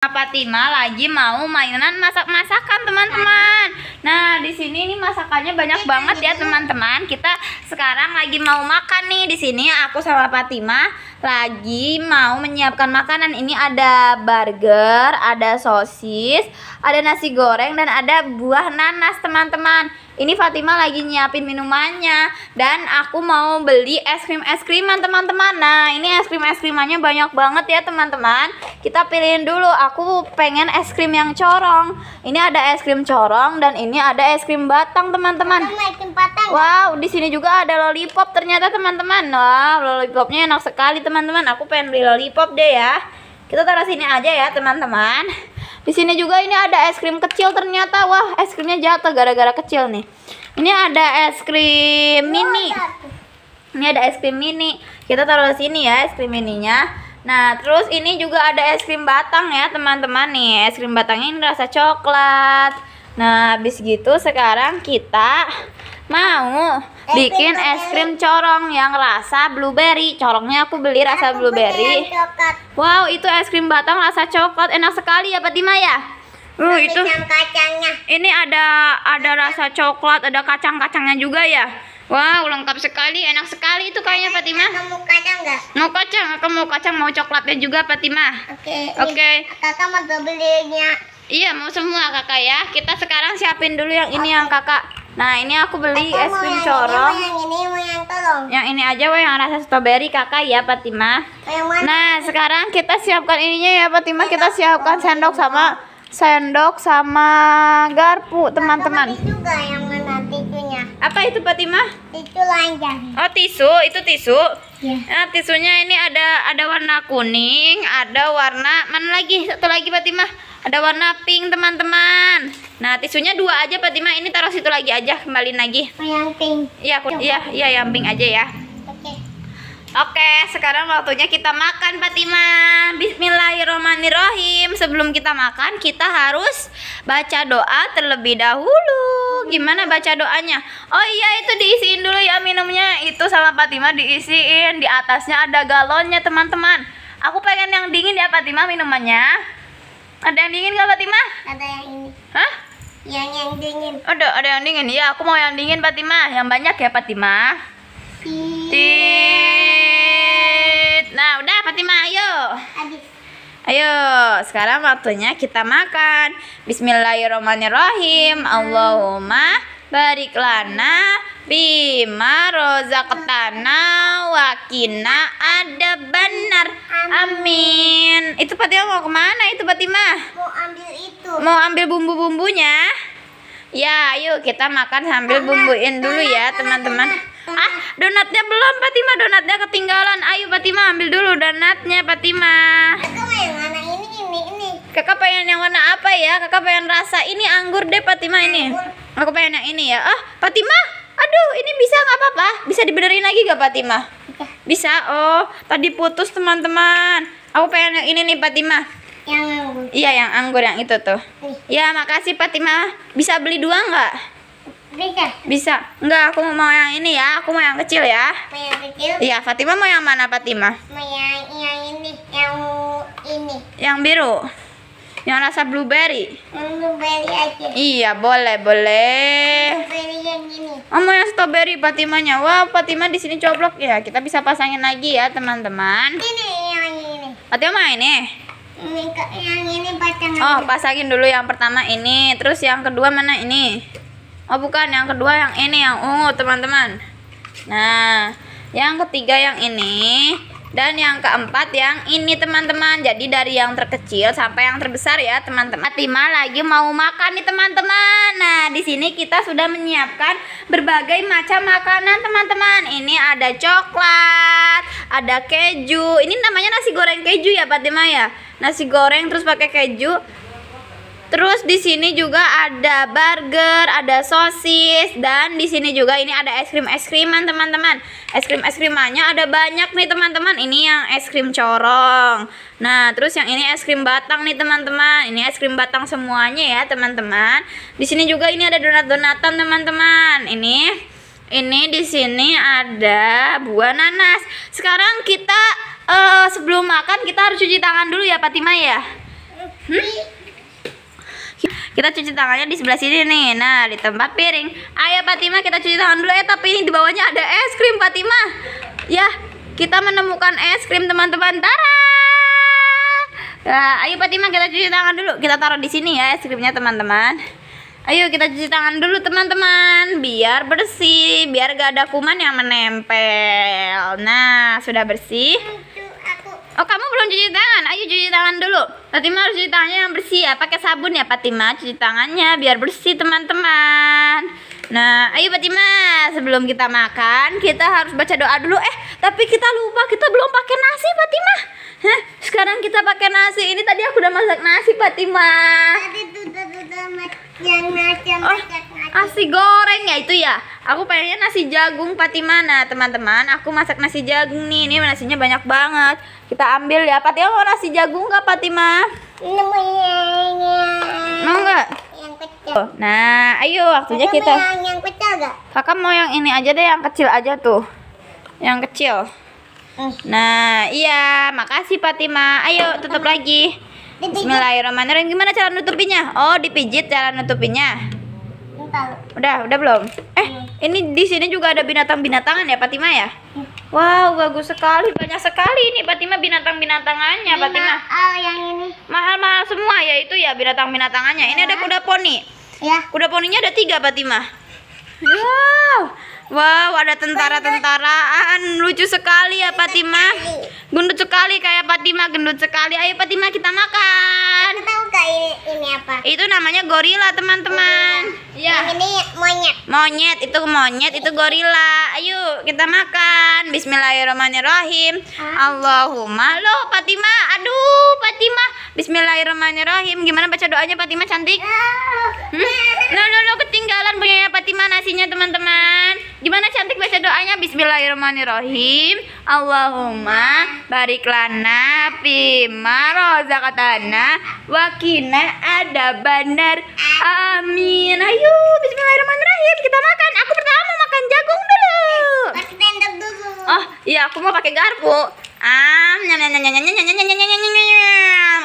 Fatima lagi mau mainan masak-masakan teman-teman. Nah di sini ini masakannya banyak banget ya teman-teman. Kita sekarang lagi mau makan nih di sini aku sama Fatima lagi mau menyiapkan makanan. Ini ada burger, ada sosis, ada nasi goreng dan ada buah nanas, teman-teman. Ini Fatima lagi nyiapin minumannya dan aku mau beli es krim es kriman, teman-teman. Nah, ini es krim es krimannya banyak banget ya, teman-teman. Kita pilihin dulu. Aku pengen es krim yang corong. Ini ada es krim corong dan ini ada es krim batang, teman-teman. Ya? Wow, di sini juga ada lollipop ternyata, teman-teman. Wow, lollipopnya enak sekali, teman-teman aku pengen beli lollipop deh ya kita taruh sini aja ya teman-teman di sini juga ini ada es krim kecil ternyata wah es krimnya jatuh gara-gara kecil nih ini ada es krim mini ini ada es krim mini kita taruh di sini ya es krim mininya nah terus ini juga ada es krim batang ya teman-teman nih es krim batang ini rasa coklat nah habis gitu sekarang kita mau bikin es krim corong yang rasa blueberry. Corongnya aku beli rasa blueberry. Wow, itu es krim batang rasa coklat enak sekali ya Fatima ya. Uh, itu kacangnya. Ini ada ada rasa coklat, ada kacang-kacangnya juga ya. Wow, lengkap sekali, enak sekali itu kayaknya Fatima. Mau kacang nggak? Mau kacang, aku mau kacang, mau coklatnya juga Fatima. Oke. Okay, Oke. Okay. Kakak mau belinya. Iya, mau semua kakak ya. Kita sekarang siapin dulu yang ini okay. yang kakak Nah, ini aku beli Atau es krim yang corong. Ini, yang ini, mau yang tolong. Yang ini aja weh yang rasa strawberry Kakak ya, Fatima. Nah, sekarang kita siapkan ininya ya, Fatima. Kita siapkan sendok sama sendok sama garpu, teman-teman. juga yang mana tisunya. Apa itu, Fatima? Tisu lanjang. Oh, tisu, itu tisu. Ya. Nah, tisunya ini ada ada warna kuning, ada warna mana lagi? Satu lagi, Fatima ada warna pink teman-teman. Nah tisunya dua aja Fatima. Ini taruh situ lagi aja kembali lagi. Oh, yang pink. Iya aku iya ya, yang pink aja ya. Oke. Oke, sekarang waktunya kita makan Fatima. Bismillahirrohmanirrohim. Sebelum kita makan, kita harus baca doa terlebih dahulu. Gimana baca doanya? Oh iya, itu diisiin dulu ya minumnya. Itu sama Fatima diisiin. Di atasnya ada galonnya, teman-teman. Aku pengen yang dingin ya Fatima minumannya. Ada yang dingin gak Fatima? Ada yang ini. Hah? Yang yang dingin. Ada ada yang dingin. Iya, aku mau yang dingin Fatima. Yang banyak ya Fatima. Tit. Nah, udah Fatima, ayo. Habis. Ayo, sekarang waktunya kita makan. Bismillahirrahmanirrahim. Allahumma Bariklana. lana Bima ketana wakina ada benar. Amin. Amin. Itu Fatima mau kemana itu Fatima? Mau ambil itu. Mau ambil bumbu-bumbunya? Ya, yuk kita makan sambil bumbuin dulu ya, teman-teman. Ah, donatnya belum, Fatima. Donatnya ketinggalan. Ayo, Fatima, ambil dulu donatnya, Fatima. Kakak pengen yang warna apa ya? Kakak pengen rasa ini anggur deh, Fatima ini. Aku pengen yang ini ya. Ah, Fatima bisa nggak apa-apa? Bisa dibenerin lagi gak Fatima? Bisa. Oh, tadi putus teman-teman. Aku pengen yang ini nih Fatima. Yang anggur. Iya, yang anggur yang itu tuh. iya Ya, makasih Fatima. Bisa beli dua nggak? Bisa. Bisa. Enggak, aku mau yang ini ya. Aku mau yang kecil ya. yang kecil? Iya, Fatima mau yang mana Fatima? Mau yang yang ini, yang ini. Yang biru. Yang rasa blueberry. blueberry aja. Iya, boleh, boleh. Blueberry yang ini. Oh, mau yang strawberry Fatimanya. Wah, wow, Fatima di sini coplok ya. Kita bisa pasangin lagi ya, teman-teman. Ini yang ini. Fatima ini. Ini yang ini pasangin. Oh, pasangin dulu yang pertama ini. Terus yang kedua mana ini? Oh, bukan. Yang kedua yang ini yang ungu, teman-teman. Nah, yang ketiga yang ini. Dan yang keempat yang ini teman-teman. Jadi dari yang terkecil sampai yang terbesar ya teman-teman. Fatima lagi mau makan nih teman-teman. Nah, di sini kita sudah menyiapkan berbagai macam makanan teman-teman. Ini ada coklat, ada keju. Ini namanya nasi goreng keju ya Fatima ya. Nasi goreng terus pakai keju Terus di sini juga ada burger, ada sosis dan di sini juga ini ada es krim es kriman teman-teman. Es krim es krimannya ada banyak nih teman-teman. Ini yang es krim corong. Nah, terus yang ini es krim batang nih teman-teman. Ini es krim batang semuanya ya teman-teman. Di sini juga ini ada donat-donatan teman-teman. Ini ini di sini ada buah nanas. Sekarang kita uh, sebelum makan kita harus cuci tangan dulu ya Fatima ya. Hmm? Kita cuci tangannya di sebelah sini nih. Nah, di tempat piring. Ayo Fatima kita cuci tangan dulu. ya, tapi ini di bawahnya ada es krim Fatima. Ya, kita menemukan es krim teman-teman. Tara. Nah, ayo Fatima kita cuci tangan dulu. Kita taruh di sini ya es krimnya teman-teman. Ayo kita cuci tangan dulu teman-teman Biar bersih Biar gak ada kuman yang menempel Nah sudah bersih Oh kamu belum cuci tangan, ayo cuci tangan dulu Fatima harus cuci tangannya yang bersih ya, pakai sabun ya Fatima Cuci tangannya biar bersih teman-teman Nah ayo Fatima, sebelum kita makan kita harus baca doa dulu Eh tapi kita lupa, kita belum pakai nasi Fatima Hah, sekarang kita pakai nasi, ini tadi aku udah masak nasi Fatima Tadi tuh tuh yang nasi, yang oh, nasi goreng ya itu ya Aku pengennya nasi jagung pati mana, teman-teman? Aku masak nasi jagung nih. Ini nasinya banyak banget. Kita ambil ya. Fatima mau nasi jagung nggak, Fatima? Mau nggak? Yang kecil. Oh, nah, ayo waktunya Kakak kita. Mau yang, yang Kakak mau yang ini aja deh, yang kecil aja tuh. Yang kecil. Hmm. Nah, iya. Makasih Fatima. Ayo tutup lagi. Bismillahirrahmanirrahim. Gimana cara nutupinnya? Oh, dipijit cara nutupinnya. Udah, udah belum? Eh, ini di sini juga ada binatang-binatangan ya, Patima ya? Wow, bagus sekali. Banyak sekali ini Patima binatang-binatangannya, Patima. Mahal yang ini. Mahal-mahal semua ya itu ya binatang-binatangannya. Ini ada ya. kuda poni. Ya. Kuda poninya ada tiga, Patima. Wow. Wow, ada tentara-tentaraan. Lucu sekali ya, Patima. Gendut sekali kayak Patima, gendut sekali. Ayo Patima kita makan. Kita ini, ini apa? Itu namanya gorila, teman-teman. Iya. Ini monyet. Monyet, itu monyet, itu gorila. Ayo kita makan. Bismillahirrahmanirrahim. Ah. Allahumma lo Fatima. Aduh, Fatima. Bismillahirrahmanirrahim. Gimana baca doanya Fatima cantik? Ah. Hmm? Lo lo lo silakan apa Fatima nasinya teman-teman. Gimana cantik baca doanya? Bismillahirrahmanirrahim. Allahumma bariklana lana fima rozakatana wakina ada bandar. Amin. Ayo bismillahirrahmanirrahim kita makan. Aku pertama mau makan jagung dulu. Oh, iya aku mau pakai garpu. Am,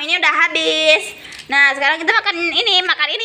Ini udah habis. Nah, sekarang kita makan ini, makan ini,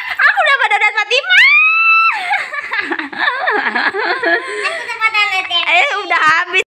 Dodat Fatima. eh udah habis.